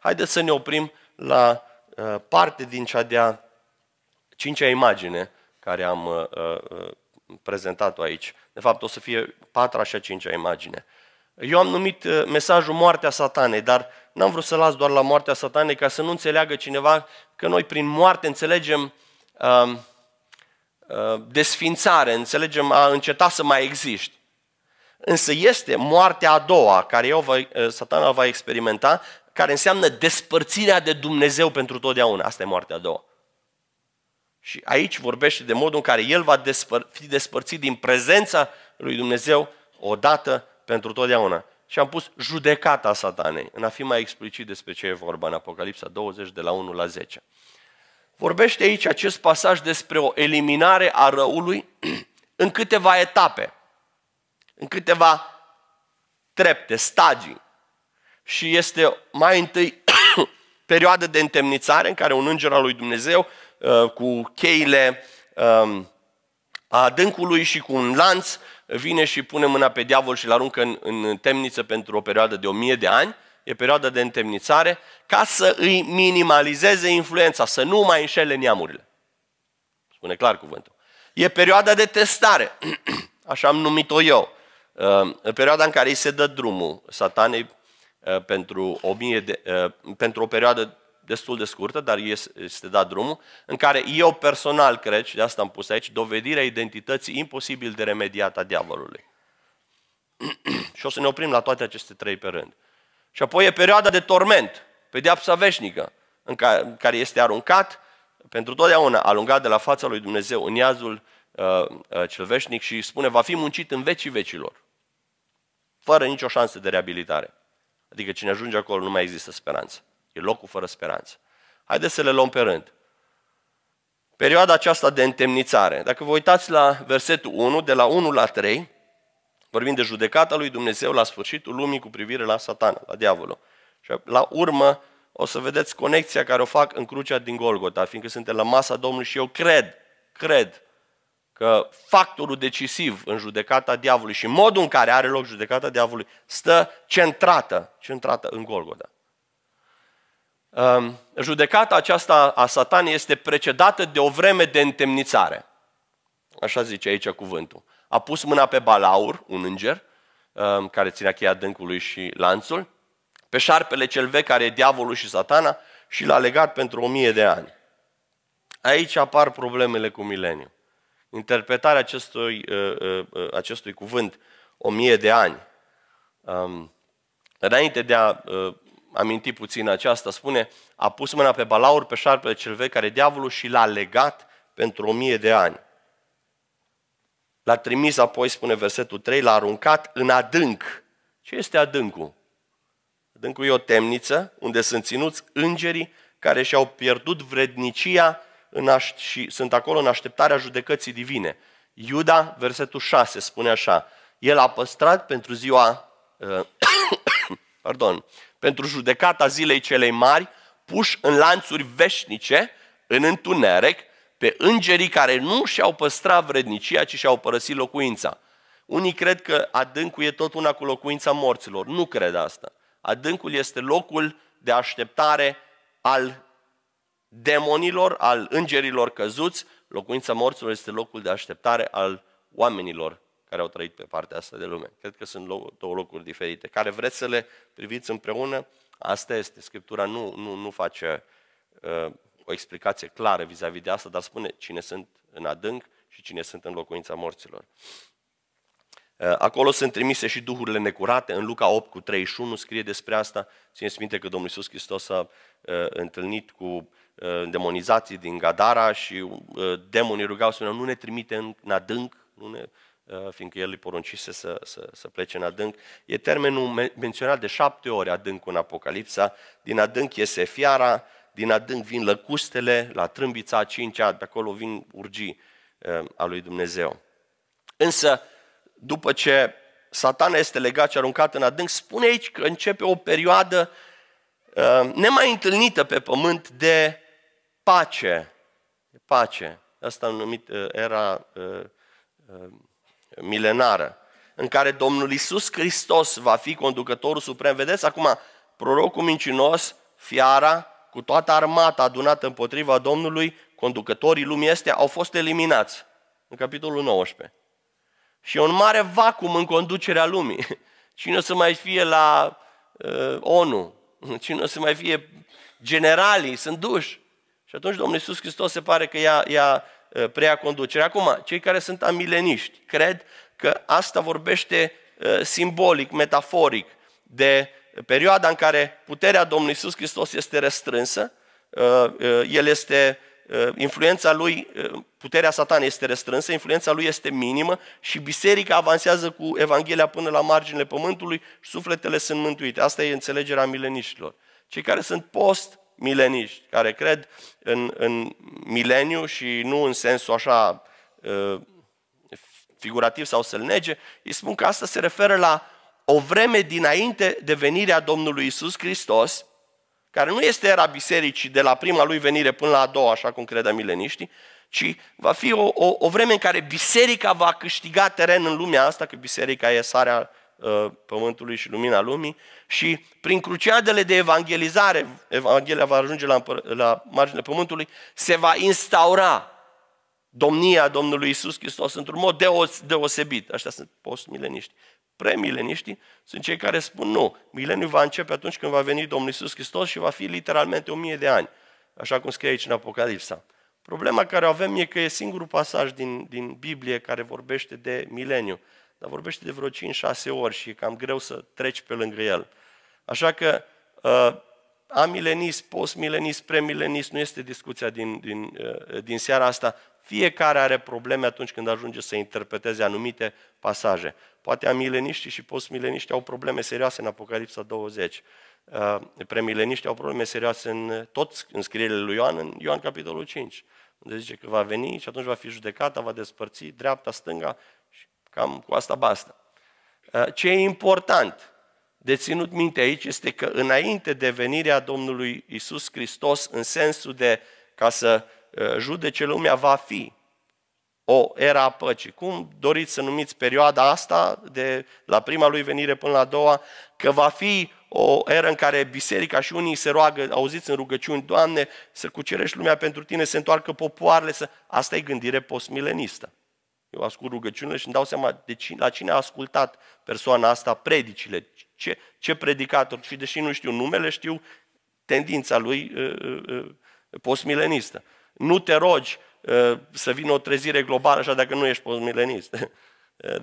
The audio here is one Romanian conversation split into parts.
Haideți să ne oprim la uh, parte din cea de-a cincea imagine care am uh, uh, prezentat-o aici. De fapt, o să fie patra și a cincea imagine. Eu am numit mesajul moartea satanei, dar n-am vrut să las doar la moartea satanei ca să nu înțeleagă cineva că noi prin moarte înțelegem um, desfințare, înțelegem a înceta să mai existi. Însă este moartea a doua care eu va, satana va experimenta care înseamnă despărțirea de Dumnezeu pentru totdeauna. Asta e moartea a doua. Și aici vorbește de modul în care el va despăr- fi despărțit din prezența lui Dumnezeu odată pentru totdeauna. Și am pus judecata satanei, în a fi mai explicit despre ce e vorba în Apocalipsa 20, de la 1 la 10. Vorbește aici acest pasaj despre o eliminare a răului în câteva etape, în câteva trepte, stagii și este mai întâi perioadă de întemnițare în care un înger al lui Dumnezeu uh, cu cheile um, adâncului și cu un lanț vine și pune mâna pe diavol și îl aruncă în, în temniță pentru o perioadă de o mie de ani, e perioada de întemnițare, ca să îi minimalizeze influența, să nu mai înșele neamurile. Spune clar cuvântul. E perioada de testare, așa am numit-o eu, uh, perioada în care îi se dă drumul satanei Uh, pentru o, mie de, uh, pentru o perioadă destul de scurtă, dar este dat drumul, în care eu personal cred, și de asta am pus aici, dovedirea identității imposibil de remediat a diavolului. și o să ne oprim la toate aceste trei pe rând. Și apoi e perioada de torment, pedeapsa veșnică, în care, în care este aruncat pentru totdeauna, alungat de la fața lui Dumnezeu în iazul uh, uh, cel veșnic și spune, va fi muncit în vecii vecilor, fără nicio șansă de reabilitare. Adică cine ajunge acolo nu mai există speranță. E locul fără speranță. Haideți să le luăm pe rând. Perioada aceasta de întemnițare. Dacă vă uitați la versetul 1, de la 1 la 3, vorbim de judecata lui Dumnezeu la sfârșitul lumii cu privire la satana, la diavolul. Și la urmă o să vedeți conexia care o fac în crucea din Golgota, fiindcă suntem la masa Domnului și eu cred, cred că factorul decisiv în judecata diavolului și modul în care are loc judecata diavolului stă centrată, centrată în Golgota. Ehm, judecata aceasta a satanei este precedată de o vreme de întemnițare. Așa zice aici cuvântul. A pus mâna pe Balaur, un înger, ehm, care ținea cheia dâncului și lanțul, pe șarpele cel vechi care e diavolul și satana și l-a legat pentru o mie de ani. Aici apar problemele cu mileniu interpretarea acestui, uh, uh, uh, acestui cuvânt, o mie de ani. Um, înainte de a aminti puțin aceasta, spune, a pus mâna pe balaur, pe șarpele cel vechi care diavolul și l-a legat pentru o mie de ani. L-a trimis apoi, spune versetul 3, l-a aruncat în adânc. Ce este adâncul? Adâncul e o temniță unde sunt ținuți îngerii care și-au pierdut vrednicia în aș- și sunt acolo în așteptarea judecății divine. Iuda, versetul 6, spune așa, el a păstrat pentru ziua, uh, pardon, pentru judecata zilei celei mari, puși în lanțuri veșnice, în întuneric, pe îngerii care nu și-au păstrat vrednicia, ci și-au părăsit locuința. Unii cred că adâncul e tot una cu locuința morților. Nu cred asta. Adâncul este locul de așteptare al demonilor, al îngerilor căzuți, locuința morților este locul de așteptare al oamenilor care au trăit pe partea asta de lume. Cred că sunt două locuri diferite. Care vreți să le priviți împreună? Asta este. Scriptura nu, nu, nu face uh, o explicație clară vis-a-vis de asta, dar spune cine sunt în adânc și cine sunt în locuința morților. Uh, acolo sunt trimise și duhurile necurate. În Luca 8 cu 31 scrie despre asta. Țineți minte că Domnul Iisus Hristos a uh, întâlnit cu Uh, demonizații din Gadara și uh, demonii rugau să nu ne trimite în adânc, nu ne, uh, fiindcă el îi poruncise să, să, să plece în adânc. E termenul menționat de șapte ori adânc în Apocalipsa. Din adânc iese fiara, din adânc vin lăcustele, la trâmbița a cincea, de acolo vin urgii a lui Dumnezeu. Însă, după ce satana este legat și aruncat în adânc, spune aici că începe o perioadă nemai întâlnită pe pământ de pace. Pace. Asta numit uh, era uh, uh, milenară, în care Domnul Isus Hristos va fi conducătorul suprem. Vedeți acum, prorocul mincinos, fiara, cu toată armata adunată împotriva Domnului, conducătorii lumii este au fost eliminați în capitolul 19. Și e un mare vacum în conducerea lumii. Cine o să mai fie la uh, ONU? Cine o să mai fie generalii? Sunt duși. Și atunci Domnul Iisus Hristos se pare că ia ia ă, preia conducerea. Acum, cei care sunt amileniști cred că asta vorbește ă, simbolic, metaforic, de perioada în care puterea Domnului Iisus Hristos este restrânsă, ă, el este, influența lui, puterea satanei este restrânsă, influența lui este minimă și biserica avansează cu Evanghelia până la marginile pământului și sufletele sunt mântuite. Asta e înțelegerea mileniștilor. Cei care sunt post, mileniști, care cred în, în mileniu și nu în sensul așa uh, figurativ sau să-l nege, îi spun că asta se referă la o vreme dinainte de venirea Domnului Isus Hristos, care nu este era bisericii de la prima lui venire până la a doua, așa cum credea mileniștii, ci va fi o, o, o vreme în care biserica va câștiga teren în lumea asta, că biserica e sarea Uh, pământului și lumina lumii și prin cruciadele de evangelizare, Evanghelia va ajunge la, la marginea pământului, se va instaura domnia Domnului Isus Hristos într-un mod deosebit. Aștia sunt postmileniști. Premileniștii sunt cei care spun nu, mileniul va începe atunci când va veni Domnul Isus Hristos și va fi literalmente o mie de ani, așa cum scrie aici în Apocalipsa. Problema care o avem e că e singurul pasaj din, din Biblie care vorbește de mileniu dar vorbește de vreo 5-6 ori și e cam greu să treci pe lângă el. Așa că uh, amilenist, postmilenist, premilenist, nu este discuția din, din, uh, din seara asta. Fiecare are probleme atunci când ajunge să interpreteze anumite pasaje. Poate amileniștii și postmileniștii au probleme serioase în Apocalipsa 20. Uh, ă, premileniștii au probleme serioase în tot în scrierile lui Ioan, în Ioan capitolul 5, unde zice că va veni și atunci va fi judecata, va despărți dreapta, stânga Cam cu asta basta. Uh, ce e important de ținut minte aici este că înainte de venirea Domnului Isus Hristos, în sensul de ca să uh, judece lumea, va fi o era a păcii. Cum doriți să numiți perioada asta, de la prima lui venire până la a doua, că va fi o eră în care biserica și unii se roagă, auziți în rugăciuni, Doamne, să cucerești lumea pentru Tine, să întoarcă popoarele, să... asta e gândire postmilenistă. Eu ascult rugăciunile și îmi dau seama de cine, la cine a ascultat persoana asta predicile, ce, ce predicator. Și deși nu știu numele, știu tendința lui uh, uh, uh, postmilenistă. Nu te rogi să vină o trezire globală așa dacă nu ești postmilenist.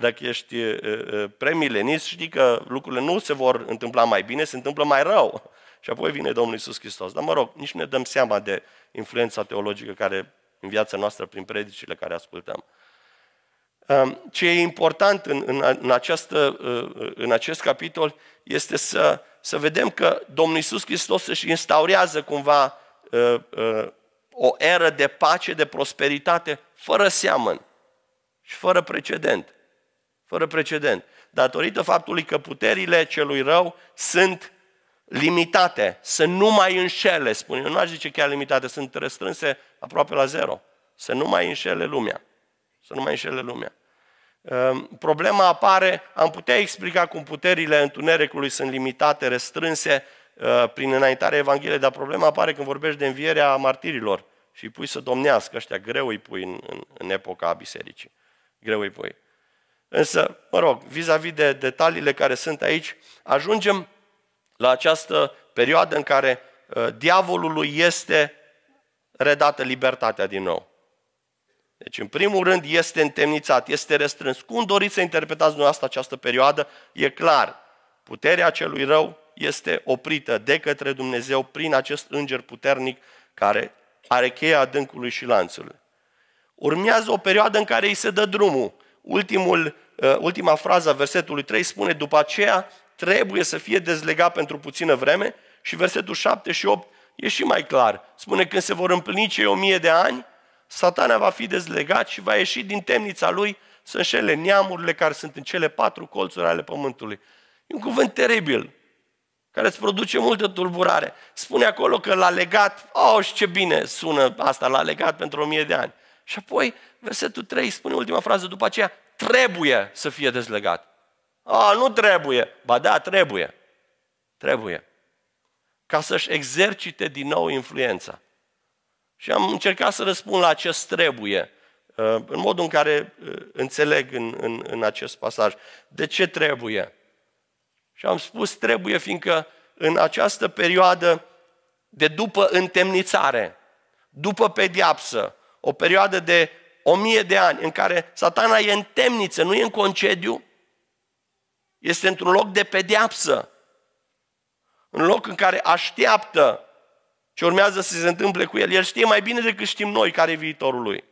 Dacă ești premilenist, știi că lucrurile nu se vor întâmpla mai bine, se întâmplă mai rău. Și apoi vine Domnul Isus Hristos. Dar mă rog, nici nu ne dăm seama de influența teologică care în viața noastră prin predicile care ascultăm. Um, ce e important în, în, în, această, uh, în acest capitol este să, să vedem că Domnul Iisus Hristos își instaurează cumva uh, uh, o eră de pace, de prosperitate, fără seamăn și fără precedent. Fără precedent. Datorită faptului că puterile celui rău sunt limitate, să nu mai înșele, spune. Nu aș zice chiar limitate, sunt restrânse aproape la zero. Să nu mai înșele lumea. Să nu mai înșele lumea. Ehm, problema apare, am putea explica cum puterile întunericului sunt limitate, restrânse ehm, prin înaintarea Evangheliei, dar problema apare când vorbești de învierea martirilor și îi pui să domnească ăștia, greu îi pui în, în, în epoca a bisericii, greu îi pui. Însă, mă rog, vis-a-vis de detaliile care sunt aici, ajungem la această perioadă în care uh, ehm, diavolului este redată libertatea din nou. Deci, în primul rând, este întemnițat, este restrâns. Cum doriți să interpretați dumneavoastră această perioadă? E clar, puterea celui rău este oprită de către Dumnezeu prin acest înger puternic care are cheia adâncului și lanțul. Urmează o perioadă în care îi se dă drumul. Ultimul, uh, ultima frază a versetului 3 spune, după aceea trebuie să fie dezlegat pentru puțină vreme și versetul 7 și 8 e și mai clar. Spune, când se vor împlini cei o mie de ani, satana va fi dezlegat și va ieși din temnița lui să înșele neamurile care sunt în cele patru colțuri ale pământului. E un cuvânt teribil, care îți produce multă tulburare. Spune acolo că l-a legat, oh, și ce bine sună asta, l-a legat pentru o mie de ani. Și apoi, versetul 3 spune ultima frază după aceea, trebuie să fie dezlegat. Oh, nu trebuie. Ba da, trebuie. Trebuie. Ca să-și exercite din nou influența. Și am încercat să răspund la acest trebuie, uh, în modul în care uh, înțeleg în, în, în acest pasaj. De ce trebuie? Și am spus trebuie, fiindcă în această perioadă de după întemnițare, după pediapsă, o perioadă de o mie de ani în care satana e în temniță, nu e în concediu, este într-un loc de pediapsă, un loc în care așteaptă ce urmează să se întâmple cu el. El știe mai bine decât știm noi care e viitorul lui.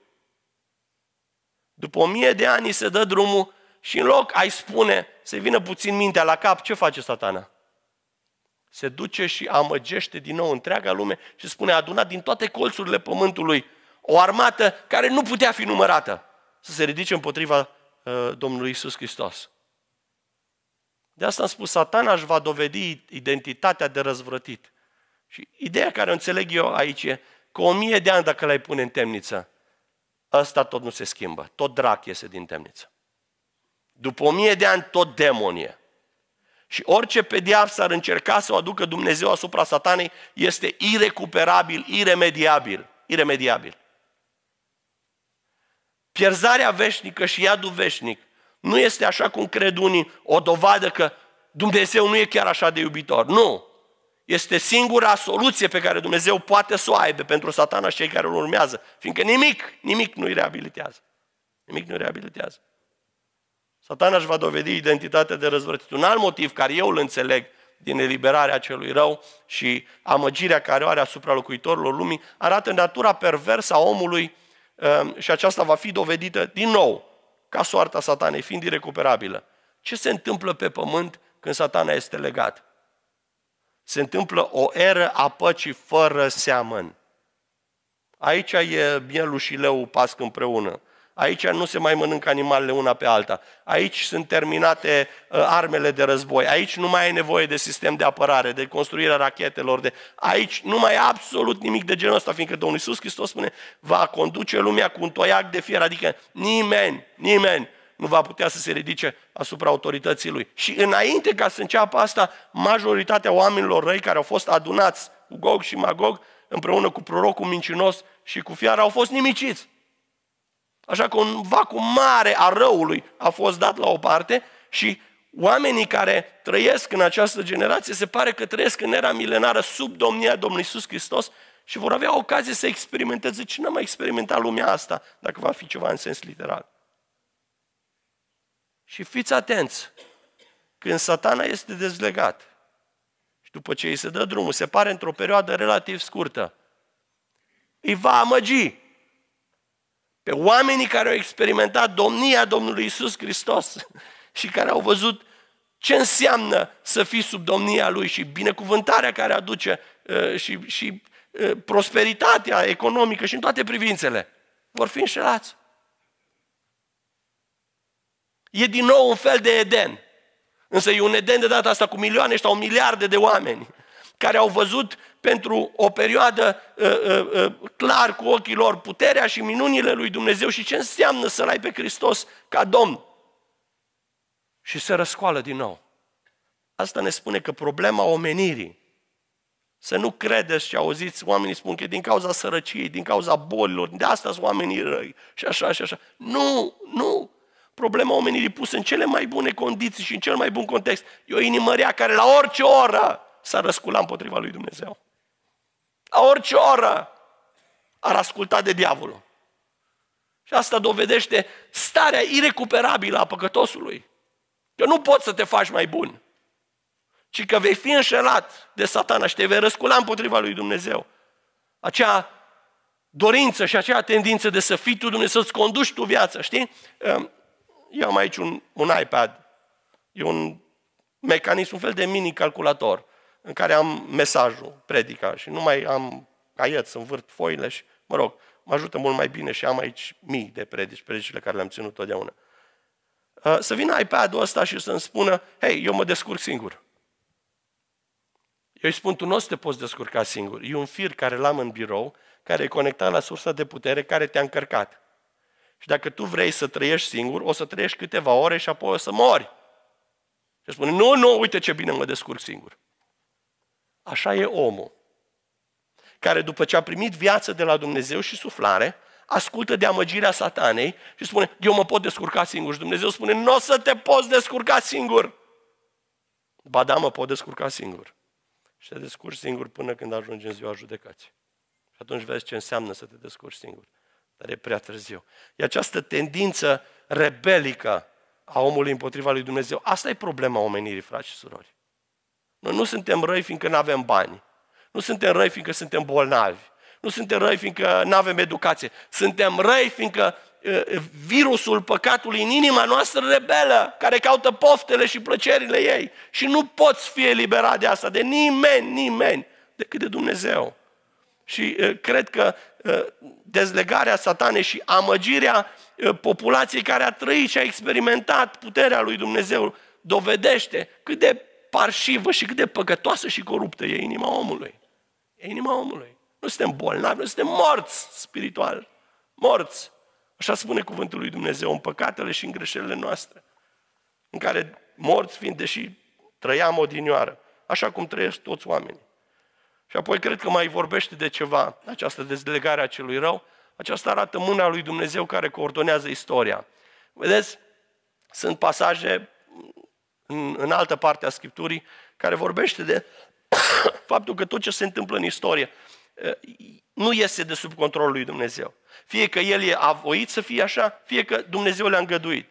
După o mie de ani se dă drumul și în loc ai spune, se vină puțin mintea la cap, ce face satana? Se duce și amăgește din nou întreaga lume și spune, adunat din toate colțurile pământului o armată care nu putea fi numărată să se ridice împotriva uh, Domnului Isus Hristos. De asta am spus, satana își va dovedi identitatea de răzvrătit. Și ideea care o înțeleg eu aici e că o mie de ani dacă l-ai pune în temniță, ăsta tot nu se schimbă, tot drac iese din temniță. După o mie de ani tot demonie. Și orice s ar încerca să o aducă Dumnezeu asupra satanei este irecuperabil, iremediabil. Iremediabil. Pierzarea veșnică și iadul veșnic nu este așa cum cred unii o dovadă că Dumnezeu nu e chiar așa de iubitor. Nu! este singura soluție pe care Dumnezeu poate să o aibă pentru satana și cei care îl urmează, fiindcă nimic, nimic nu-i reabilitează. Nimic nu-i reabilitează. Satana își va dovedi identitatea de răzvrătit. Un alt motiv care eu îl înțeleg din eliberarea celui rău și amăgirea care o are asupra locuitorilor lumii, arată natura perversă a omului um, și aceasta va fi dovedită din nou, ca soarta satanei, fiind irecuperabilă. Ce se întâmplă pe pământ când satana este legat? se întâmplă o eră a păcii fără seamăn. Aici e mielul și leu pasc împreună. Aici nu se mai mănâncă animalele una pe alta. Aici sunt terminate uh, armele de război. Aici nu mai e nevoie de sistem de apărare, de construirea rachetelor. De... Aici nu mai e absolut nimic de genul ăsta, fiindcă Domnul Iisus Hristos spune va conduce lumea cu un toiac de fier. Adică nimeni, nimeni nu va putea să se ridice asupra autorității lui. Și înainte ca să înceapă asta, majoritatea oamenilor răi care au fost adunați cu Gog și Magog, împreună cu prorocul mincinos și cu fiara, au fost nimiciți. Așa că un vacu mare a răului a fost dat la o parte și oamenii care trăiesc în această generație se pare că trăiesc în era milenară sub domnia Domnului Iisus Hristos și vor avea ocazie să experimenteze ce n-a mai experimentat lumea asta, dacă va fi ceva în sens literal. Și fiți atenți, când satana este dezlegat și după ce îi se dă drumul, se pare într-o perioadă relativ scurtă, îi va amăgi pe oamenii care au experimentat domnia Domnului Isus Hristos și care au văzut ce înseamnă să fii sub domnia Lui și binecuvântarea care aduce uh, și, și uh, prosperitatea economică și în toate privințele. Vor fi înșelați e din nou un fel de Eden. Însă e un Eden de data asta cu milioane sau miliarde de oameni care au văzut pentru o perioadă uh, uh, uh, clar cu ochii lor puterea și minunile lui Dumnezeu și ce înseamnă să-L ai pe Hristos ca Domn. Și se răscoală din nou. Asta ne spune că problema omenirii, să nu credeți și auziți, oamenii spun că din cauza sărăciei, din cauza bolilor, de asta sunt oamenii răi și așa și așa. Nu, nu, problema omenirii pusă în cele mai bune condiții și în cel mai bun context, e o inimărea care la orice oră s-ar răscula împotriva lui Dumnezeu. La orice oră ar asculta de diavolul. Și asta dovedește starea irecuperabilă a păcătosului. Că nu poți să te faci mai bun, ci că vei fi înșelat de satana și te vei răscula împotriva lui Dumnezeu. Acea dorință și acea tendință de să fii tu Dumnezeu, să-ți conduci tu viața, știi? Ehm, eu am aici un, un iPad, e un mecanism, un fel de mini-calculator în care am mesajul, predica și nu mai am caiet, să învârt foile și, mă rog, mă ajută mult mai bine și am aici mii de predici, predicile care le-am ținut totdeauna. Uh, să vină iPad-ul ăsta și să-mi spună, hei, eu mă descurc singur. Eu îi spun, tu nu o să te poți descurca singur. E un fir care l-am în birou, care e conectat la sursa de putere, care te-a încărcat. Și dacă tu vrei să trăiești singur, o să trăiești câteva ore și apoi o să mori. Și spune, nu, nu, uite ce bine mă descurc singur. Așa e omul, care după ce a primit viață de la Dumnezeu și suflare, ascultă de amăgirea satanei și spune, eu mă pot descurca singur. Și Dumnezeu spune, nu o să te poți descurca singur. Ba da, mă pot descurca singur. Și te descurci singur până când ajungi în ziua judecății. Și atunci vezi ce înseamnă să te descurci singur dar e prea târziu. E această tendință rebelică a omului împotriva lui Dumnezeu. Asta e problema omenirii, frați și surori. Noi nu suntem răi fiindcă nu avem bani. Nu suntem răi fiindcă suntem bolnavi. Nu suntem răi fiindcă nu avem educație. Suntem răi fiindcă virusul păcatului în inima noastră rebelă, care caută poftele și plăcerile ei. Și nu poți fi eliberat de asta, de nimeni, nimeni, decât de Dumnezeu. Și cred că dezlegarea satane și amăgirea populației care a trăit și a experimentat puterea lui Dumnezeu dovedește cât de parșivă și cât de păcătoasă și coruptă e inima omului. E inima omului. Nu suntem bolnavi, nu suntem morți spiritual. Morți. Așa spune cuvântul lui Dumnezeu în păcatele și în greșelile noastre. În care morți fiind, deși trăiam odinioară, așa cum trăiesc toți oamenii. Și apoi cred că mai vorbește de ceva, această dezlegare a celui rău. Aceasta arată mâna lui Dumnezeu care coordonează istoria. Vedeți, sunt pasaje în, în altă parte a Scripturii care vorbește de faptul că tot ce se întâmplă în istorie nu iese de sub controlul lui Dumnezeu. Fie că El e avoit să fie așa, fie că Dumnezeu le-a îngăduit.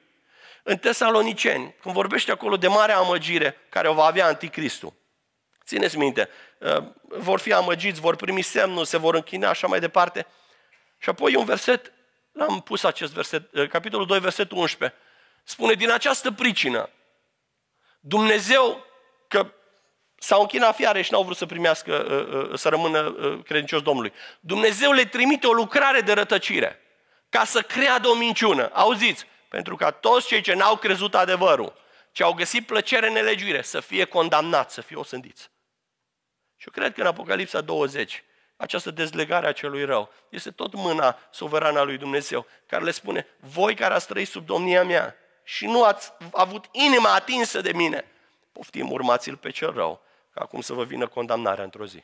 În Tesaloniceni, când vorbește acolo de marea amăgire care o va avea anticristul, Țineți minte, uh, vor fi amăgiți, vor primi semnul, se vor închina, așa mai departe. Și apoi un verset, l-am pus acest verset, uh, capitolul 2, versetul 11. Spune, din această pricină, Dumnezeu, că s-au închinat fiare și n-au vrut să primească, uh, să rămână credincios Domnului. Dumnezeu le trimite o lucrare de rătăcire ca să creadă o minciună. Auziți, pentru ca toți cei ce n-au crezut adevărul, ce au găsit plăcere în nelegiuire, să fie condamnați, să fie osândiți. Și eu cred că în Apocalipsa 20, această dezlegare a celui rău este tot mâna suverană a lui Dumnezeu, care le spune, voi care ați trăit sub domnia mea și nu ați avut inima atinsă de mine, poftim, urmați-l pe cel rău, ca acum să vă vină condamnarea într-o zi.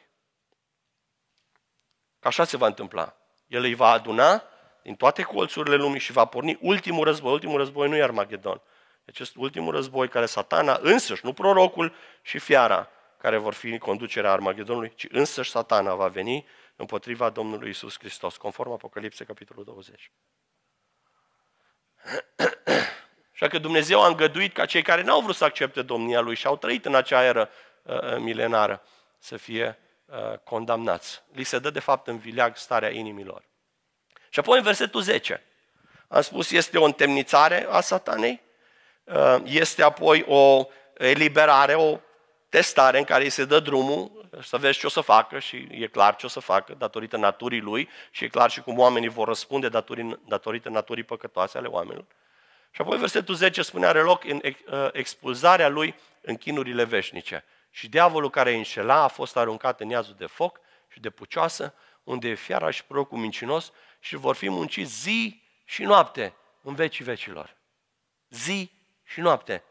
Că așa se va întâmpla. El îi va aduna din toate colțurile lumii și va porni ultimul război. Ultimul război nu e Armagedon. Acest deci ultimul război care satana însăși, nu prorocul și fiara, care vor fi conducerea Armagedonului, ci însăși satana va veni împotriva Domnului Isus Hristos, conform Apocalipse, capitolul 20. Așa că Dumnezeu a îngăduit ca cei care n-au vrut să accepte domnia Lui și au trăit în acea eră uh, uh milenară să fie uh, condamnați. Li se dă, de fapt, în vileag starea inimilor. Și apoi în versetul 10, am spus, este o întemnițare a satanei, uh, este apoi o eliberare, o testare în care îi se dă drumul să vezi ce o să facă și e clar ce o să facă datorită naturii lui și e clar și cum oamenii vor răspunde datorită naturii păcătoase ale oamenilor. Și apoi versetul 10 spune, are loc în uh, expulzarea lui în chinurile veșnice. Și diavolul care îi înșela a fost aruncat în iazul de foc și de pucioasă, unde e fiara și prorocul mincinos și vor fi munciți zi și noapte în vecii vecilor. Zi și noapte,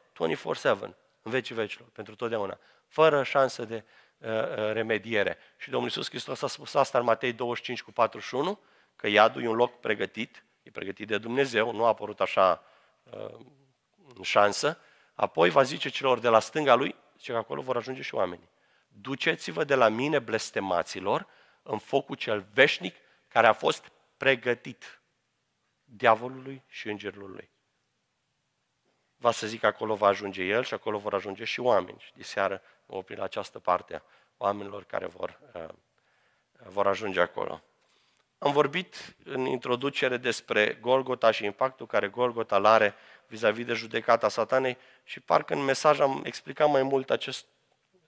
24-7 în vecii vecilor, pentru totdeauna, fără șansă de uh, uh, remediere. Și Domnul Iisus Hristos a spus asta în Matei 25 cu 41, că iadul e un loc pregătit, e pregătit de Dumnezeu, nu a apărut așa uh, în șansă. Apoi va zice celor de la stânga lui, zice că acolo vor ajunge și oamenii. Duceți-vă de la mine blestemaților în focul cel veșnic care a fost pregătit diavolului și îngerului lui va să zic acolo va ajunge el și acolo vor ajunge și oameni. Și diseară mă opri la această parte a oamenilor care vor, uh, vor ajunge acolo. Am vorbit în introducere despre Golgota și impactul care Golgota l are vis-a-vis de judecata satanei și parcă în mesaj am explicat mai mult acest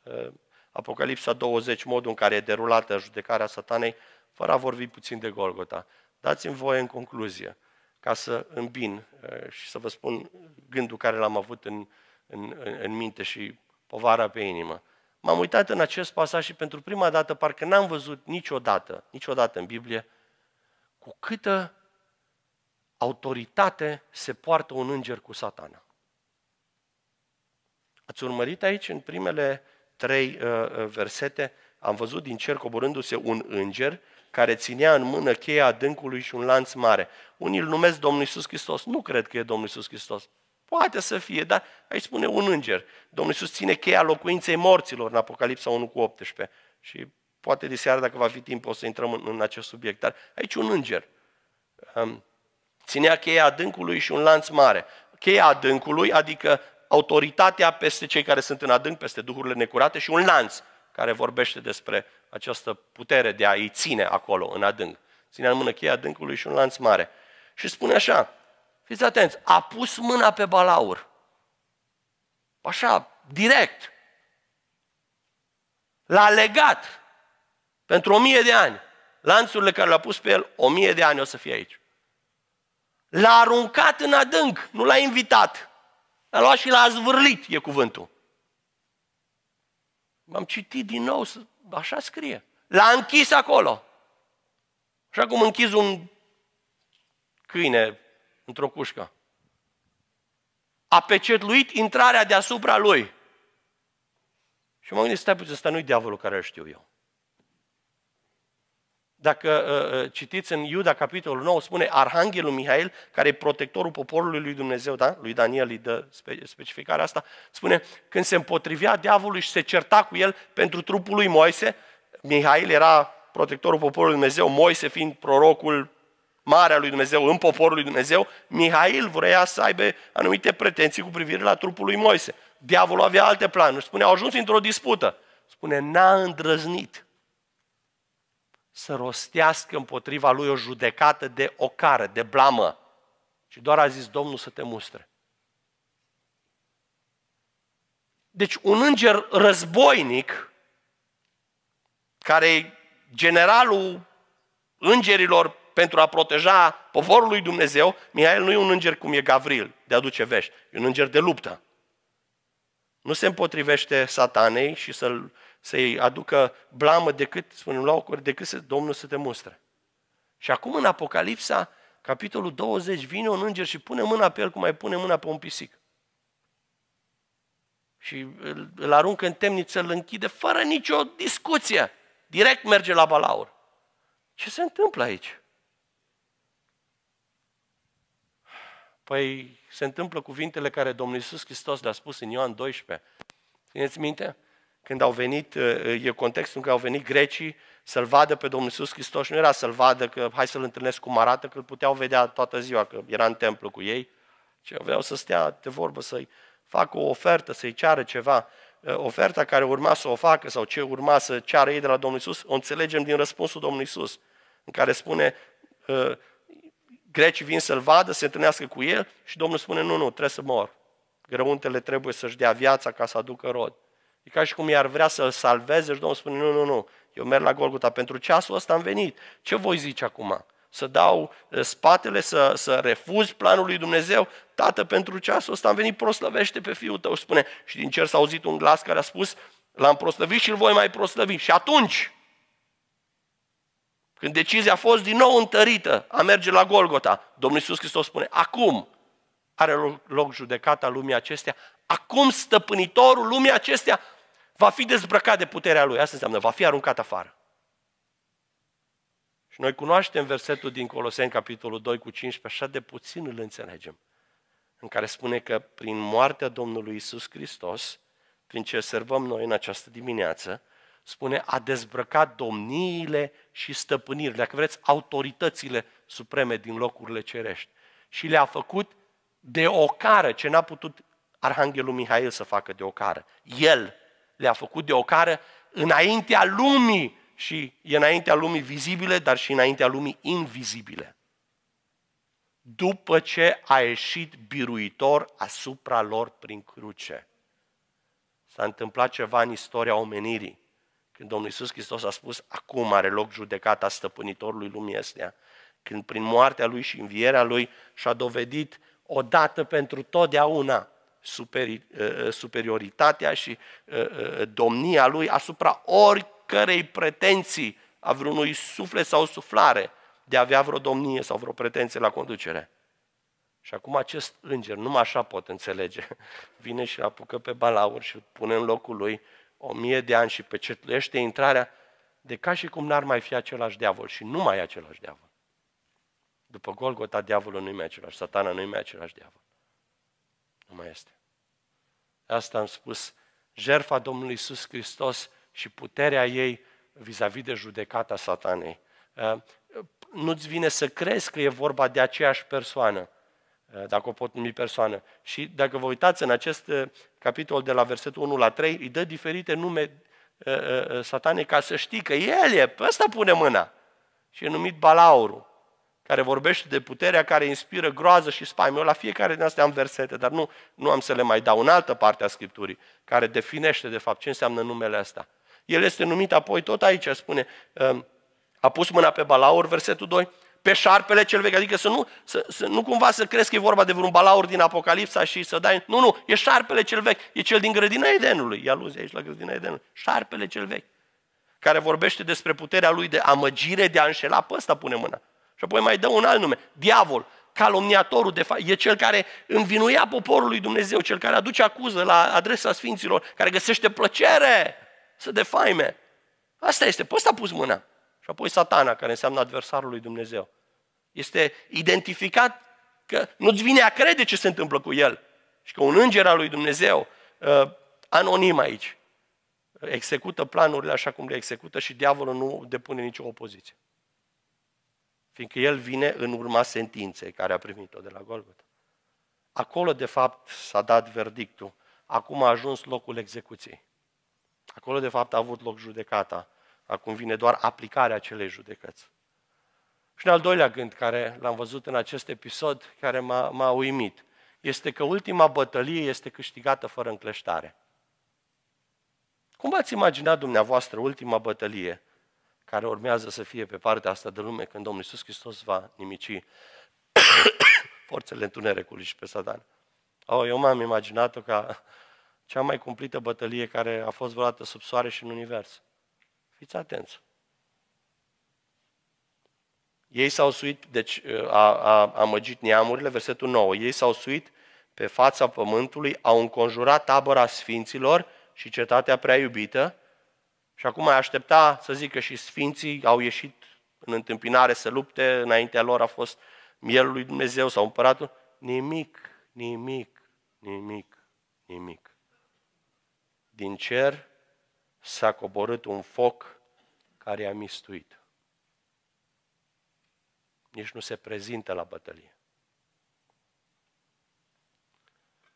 uh, Apocalipsa 20, modul în care e derulată judecarea satanei, fără a vorbi puțin de Golgota. Dați-mi voie în concluzie ca să îmbin uh, și să vă spun gândul care l-am avut în, în, în minte și povara pe inimă. M-am uitat în acest pasaj și pentru prima dată, parcă n-am văzut niciodată, niciodată în Biblie, cu câtă autoritate se poartă un înger cu satana. Ați urmărit aici, în primele trei uh, uh versete, am văzut din cer coborându-se un înger care ținea în mână cheia adâncului și un lanț mare. Unii îl numesc Domnul Iisus Hristos. Nu cred că e Domnul Iisus Hristos. Poate să fie, dar aici spune un înger. Domnul Iisus ține cheia locuinței morților în Apocalipsa 1 cu 18. Și poate de seară, dacă va fi timp, o să intrăm în, în acest subiect. Dar aici un înger. Um, ținea cheia adâncului și un lanț mare. Cheia adâncului, adică autoritatea peste cei care sunt în adânc, peste duhurile necurate și un lanț care vorbește despre această putere de a-i ține acolo, în adânc. Ține în mână cheia adâncului și un lanț mare. Și spune așa, fiți atenți, a pus mâna pe balaur. Așa, direct. L-a legat pentru o mie de ani. Lanțurile care l a pus pe el, o mie de ani o să fie aici. L-a aruncat în adânc, nu l-a invitat. L-a luat și l-a zvârlit, e cuvântul. M-am citit din nou să Așa scrie. L-a închis acolo. Așa cum închizi un câine într-o cușcă. A pecetluit intrarea deasupra lui. Și mă gândesc, stai puțin, ăsta nu-i diavolul care îl știu eu dacă uh, uh, citiți în Iuda, capitolul 9, spune Arhanghelul Mihail, care e protectorul poporului lui Dumnezeu, da? lui Daniel îi dă specificarea asta, spune, când se împotrivea diavolului și se certa cu el pentru trupul lui Moise, Mihail era protectorul poporului Dumnezeu, Moise fiind prorocul mare al lui Dumnezeu în poporul lui Dumnezeu, Mihail vrea să aibă anumite pretenții cu privire la trupul lui Moise. Diavolul avea alte planuri. Spune, au ajuns într-o dispută. Spune, n-a îndrăznit să rostească împotriva lui o judecată de ocară, de blamă. Și doar a zis Domnul să te mustre. Deci un înger războinic, care e generalul îngerilor pentru a proteja poporul lui Dumnezeu, Mihail nu e un înger cum e Gavril, de aduce vești, e un înger de luptă. Nu se împotrivește satanei și să-l să-i aducă blamă decât, spunem la ocuri, decât să, Domnul să te mustre. Și acum în Apocalipsa, capitolul 20, vine un înger și pune mâna pe el cum mai pune mâna pe un pisic. Și îl, îl aruncă în temniță, îl închide fără nicio discuție. Direct merge la balaur. Ce se întâmplă aici? Păi se întâmplă cuvintele care Domnul Iisus Hristos le-a spus în Ioan 12. Țineți minte? când au venit, uh, uh, e contextul în care au venit grecii să-L vadă pe Domnul Iisus Hristos nu era să-L vadă că hai să-L întâlnesc cum arată, că îl puteau vedea toată ziua, că era în templu cu ei, ci aveau să stea de vorbă, să-i facă o ofertă, să-i ceară ceva. Uh, oferta care urma să o facă sau ce urma să ceară ei de la Domnul Iisus, o înțelegem din răspunsul Domnului Iisus, în care spune grecii vin să-L vadă, se întâlnească cu El și Domnul spune nu, nu, trebuie să mor. Grăuntele trebuie să-și dea viața ca să aducă rod. E ca și cum i-ar vrea să-l salveze și Domnul spune, nu, nu, nu, eu merg la Golgota, pentru ceasul ăsta am venit. Ce voi zice acum? Să dau eh, spatele, să, să refuz planul lui Dumnezeu? Tată, pentru ceasul ăsta am venit, proslăvește pe fiul tău, spune. Și din cer s-a auzit un glas care a spus, l-am proslăvit și îl voi mai proslăvi. Și atunci, când decizia a fost din nou întărită a merge la Golgota, Domnul Iisus Hristos spune, acum are loc judecata lumii acestea, acum stăpânitorul lumii acestea va fi dezbrăcat de puterea lui. Asta înseamnă, va fi aruncat afară. Și noi cunoaștem versetul din Coloseni, capitolul 2, cu 15, așa de puțin îl înțelegem, în care spune că prin moartea Domnului Isus Hristos, prin ce servăm noi în această dimineață, spune, a dezbrăcat domniile și stăpânirile, dacă vreți, autoritățile supreme din locurile cerești. Și le-a făcut de ocară, ce n-a putut Arhanghelul Mihail să facă de ocară. El le-a făcut de ocară înaintea lumii și e înaintea lumii vizibile, dar și înaintea lumii invizibile. După ce a ieșit biruitor asupra lor prin cruce. S-a întâmplat ceva în istoria omenirii. Când Domnul Iisus Hristos a spus, acum are loc judecata stăpânitorului lumii astea. Când prin moartea lui și învierea lui și-a dovedit odată pentru totdeauna superi, uh, uh, superioritatea și uh, domnia lui asupra oricărei pretenții a vreunui suflet sau suflare de a avea vreo domnie sau vreo pretenție la conducere. Și acum acest înger, numai așa pot înțelege, vine și apucă pe balaur și îl pune în locul lui o mie de ani și pecetluiește intrarea de ca și cum n-ar mai fi același diavol și nu mai e același diavol. După Golgota, diavolul nu e mai același, satana nu e mai același diavol nu mai este. Asta am spus, jertfa Domnului Iisus Hristos și puterea ei vis-a-vis de judecata satanei. Uh, nu-ți vine să crezi că e vorba de aceeași persoană, uh, dacă o pot numi persoană. Și dacă vă uitați în acest uh, capitol de la versetul 1 la 3, îi dă diferite nume satanei ca să știi că el e, pe ăsta pune mâna. Și e numit Balaurul care vorbește de puterea care inspiră groază și spaimă. Eu la fiecare din astea am versete, dar nu, nu am să le mai dau. În altă parte a Scripturii, care definește de fapt ce înseamnă numele ăsta. El este numit apoi tot aici, spune, um, a pus mâna pe balaur, versetul 2, pe șarpele cel vechi, adică să nu, să, să nu cumva să crezi că e vorba de vreun balaur din Apocalipsa și să dai... Nu, nu, e șarpele cel vechi, e cel din grădina Edenului, e aluzie aici la grădina Edenului, șarpele cel vechi, care vorbește despre puterea lui de amăgire, de a înșela, pe ăsta pune mâna. Și apoi mai dă un alt nume, diavol, calomniatorul, de fapt, e cel care învinuia poporul lui Dumnezeu, cel care aduce acuză la adresa sfinților, care găsește plăcere să defaime. Asta este, poți să pus mâna. Și apoi satana, care înseamnă adversarul lui Dumnezeu. Este identificat că nu-ți vine a crede ce se întâmplă cu el. Și că un înger al lui Dumnezeu, uh, anonim aici, execută planurile așa cum le execută și diavolul nu depune nicio opoziție fiindcă el vine în urma sentinței care a primit-o de la Golgota. Acolo, de fapt, s-a dat verdictul. Acum a ajuns locul execuției. Acolo, de fapt, a avut loc judecata. Acum vine doar aplicarea acelei judecăți. Și în al doilea gând care l-am văzut în acest episod, care m-a, m-a uimit, este că ultima bătălie este câștigată fără încleștare. Cum v-ați imaginat dumneavoastră ultima bătălie? care urmează să fie pe partea asta de lume când Domnul Iisus Hristos va nimici forțele întunericului și pe satan. Oh, eu m-am imaginat-o ca cea mai cumplită bătălie care a fost vreodată sub soare și în univers. Fiți atenți! Ei s-au suit, deci a, a măgit neamurile, versetul 9, ei s-au suit pe fața pământului, au înconjurat tabăra sfinților și cetatea prea iubită, și acum mai aștepta să zic că și sfinții au ieșit în întâmpinare să lupte, înaintea lor a fost mielul lui Dumnezeu sau împăratul. Nimic, nimic, nimic, nimic. Din cer s-a coborât un foc care a mistuit. Nici nu se prezintă la bătălie.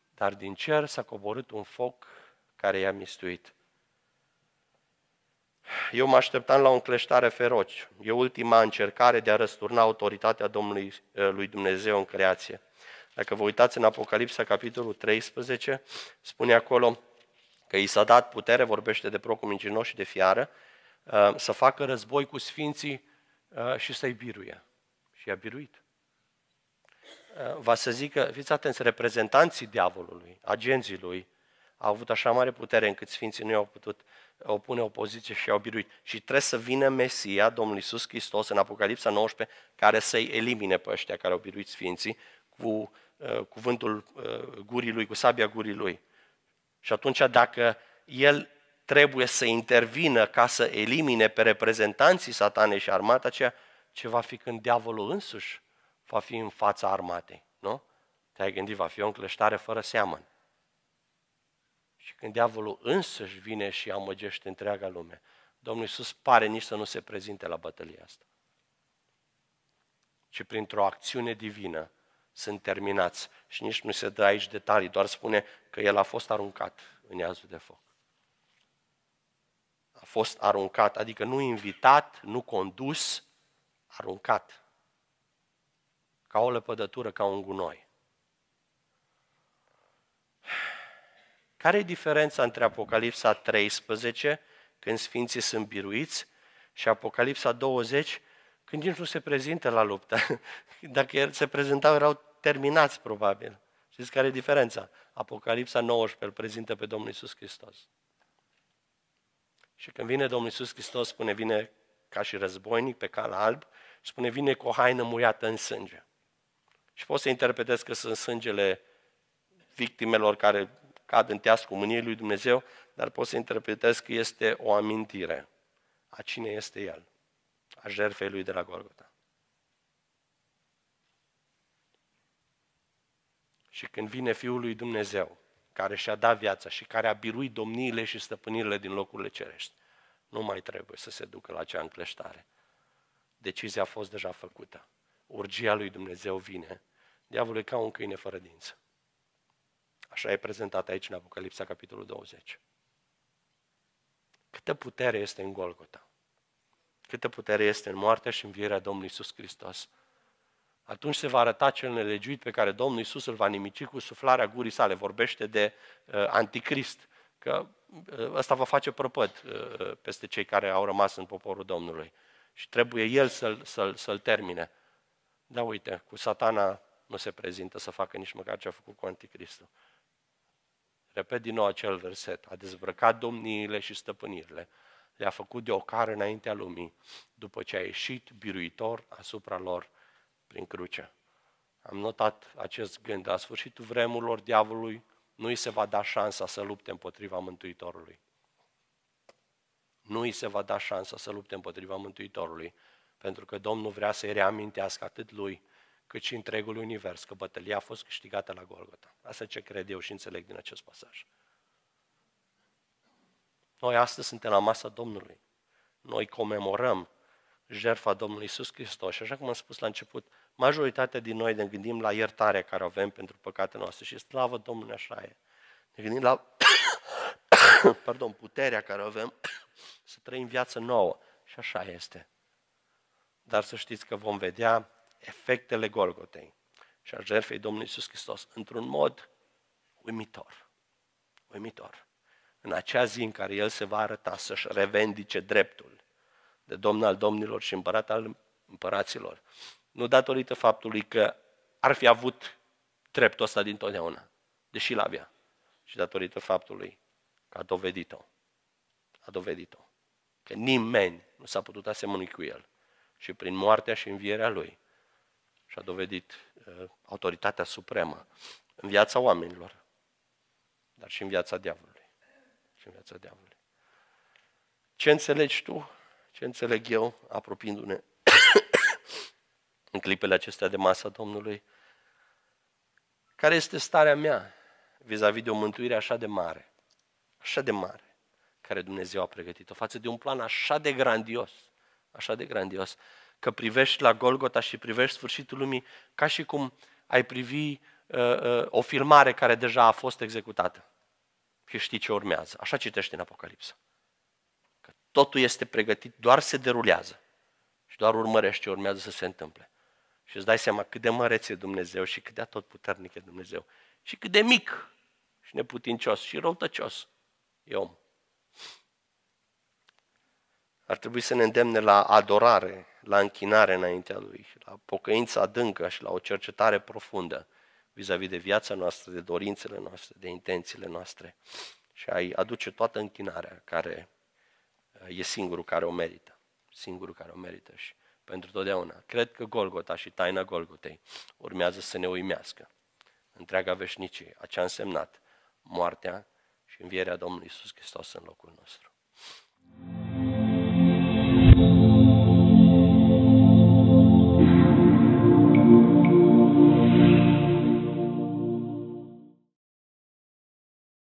Dar din cer s-a coborât un foc care i-a mistuit. Eu mă așteptam la o încleștare feroci. E ultima încercare de a răsturna autoritatea Domnului eh, lui Dumnezeu în creație. Dacă vă uitați în Apocalipsa, capitolul 13, spune acolo că i s-a dat putere, vorbește de procul mincinos și de fiară, eh, să facă război cu sfinții eh, și să-i biruie. Și i-a biruit. Va să că, fiți atenți, reprezentanții diavolului, agenții lui, au avut așa mare putere încât sfinții nu i-au putut uh, opune opoziție și au biruit. Și trebuie să vină Mesia, Domnul Isus Hristos, în Apocalipsa 19, care să-i elimine pe ăștia care au biruit Sfinții cu uh, cuvântul uh, gurii lui, cu sabia gurii lui. Și atunci dacă el trebuie să intervină ca să elimine pe reprezentanții satanei și armata aceea, ce va fi când diavolul însuși va fi în fața armatei, nu? Te-ai gândit, va fi o încleștare fără seamăn. Și când diavolul însăși vine și amăgește întreaga lume, Domnul Iisus pare nici să nu se prezinte la bătălia asta. Și printr-o acțiune divină sunt terminați. Și nici nu se dă aici detalii, doar spune că el a fost aruncat în iazul de foc. A fost aruncat, adică nu invitat, nu condus, aruncat. Ca o lăpădătură, ca un gunoi. Care e diferența între Apocalipsa 13, când sfinții sunt biruiți, și Apocalipsa 20, când nici nu se prezintă la luptă? Dacă se prezentau, erau terminați probabil. Știți care e diferența? Apocalipsa 19 îl prezintă pe Domnul Isus Hristos. Și când vine Domnul Isus Hristos, spune, vine ca și războinic pe cal alb, spune, vine cu o haină muiată în sânge. Și pot să interpretez că sunt sângele victimelor care cad în teascul mâniei lui Dumnezeu, dar pot să interpretez că este o amintire a cine este El, a jertfei lui de la Golgota. Și când vine Fiul lui Dumnezeu, care și-a dat viața și care a biruit domniile și stăpânirile din locurile cerești, nu mai trebuie să se ducă la acea încleștare. Decizia a fost deja făcută. Urgia lui Dumnezeu vine. Diavolul e ca un câine fără dință. Așa e prezentat aici în Apocalipsa, capitolul 20. Câtă putere este în Golgota? Câtă putere este în moartea și învierea Domnului Iisus Hristos? Atunci se va arăta cel nelegiuit pe care Domnul Iisus îl va nimici cu suflarea gurii sale. Vorbește de uh, anticrist, că uh, ăsta va face prăpăt uh, uh, peste cei care au rămas în poporul Domnului. Și trebuie el să-l, să-l, să-l termine. Da, uite, cu satana nu se prezintă să facă nici măcar ce a făcut cu anticristul. Repet din nou acel verset. A dezbrăcat domniile și stăpânirile. Le-a făcut de ocară înaintea lumii, după ce a ieșit biruitor asupra lor prin cruce. Am notat acest gând. La sfârșitul vremurilor diavolului nu îi se va da șansa să lupte împotriva Mântuitorului. Nu îi se va da șansa să lupte împotriva Mântuitorului, pentru că Domnul vrea să-i reamintească atât lui, cât și întregul univers, că bătălia a fost câștigată la Golgota. Asta ce cred eu și înțeleg din acest pasaj. Noi astăzi suntem la masa Domnului. Noi comemorăm jertfa Domnului Isus Hristos. Și așa cum am spus la început, majoritatea din noi ne gândim la iertarea care o avem pentru păcatele noastre și slavă Domnului așa e. Ne gândim la pardon, puterea care o avem să trăim viață nouă. Și așa este. Dar să știți că vom vedea efectele Golgotei și a jertfei Domnului Iisus Hristos într-un mod uimitor. Uimitor. În acea zi în care El se va arăta să-și revendice dreptul de Domn al Domnilor și Împărat al Împăraților. Nu datorită faptului că ar fi avut dreptul ăsta dintotdeauna, deși l-avea, și datorită faptului că a dovedit-o. A dovedit-o. Că nimeni nu s-a putut asemăni cu el. Și prin moartea și învierea lui, și a dovedit autoritatea supremă în viața oamenilor, dar și în viața diavolului. Și în viața diavolului. Ce înțelegi tu? Ce înțeleg eu, apropiindu-ne în clipele acestea de masă Domnului? Care este starea mea vis-a-vis de o mântuire așa de mare, așa de mare, care Dumnezeu a pregătit-o, față de un plan așa de grandios, așa de grandios, că privești la Golgota și privești sfârșitul lumii ca și cum ai privi uh, uh, o filmare care deja a fost executată. Și știi ce urmează. Așa citește în Apocalipsă. Că totul este pregătit, doar se derulează. Și doar urmărești ce urmează să se întâmple. Și îți dai seama cât de măreț e Dumnezeu și cât de tot puternic e Dumnezeu. Și cât de mic și neputincios și răutăcios e om ar trebui să ne îndemne la adorare, la închinare înaintea Lui, la pocăință adâncă și la o cercetare profundă vis-a-vis de viața noastră, de dorințele noastre, de intențiile noastre și ai aduce toată închinarea care e singurul care o merită, singurul care o merită și pentru totdeauna. Cred că Golgota și taina Golgotei urmează să ne uimească întreaga veșnicie, a ce a însemnat moartea și învierea Domnului Isus Hristos în locul nostru.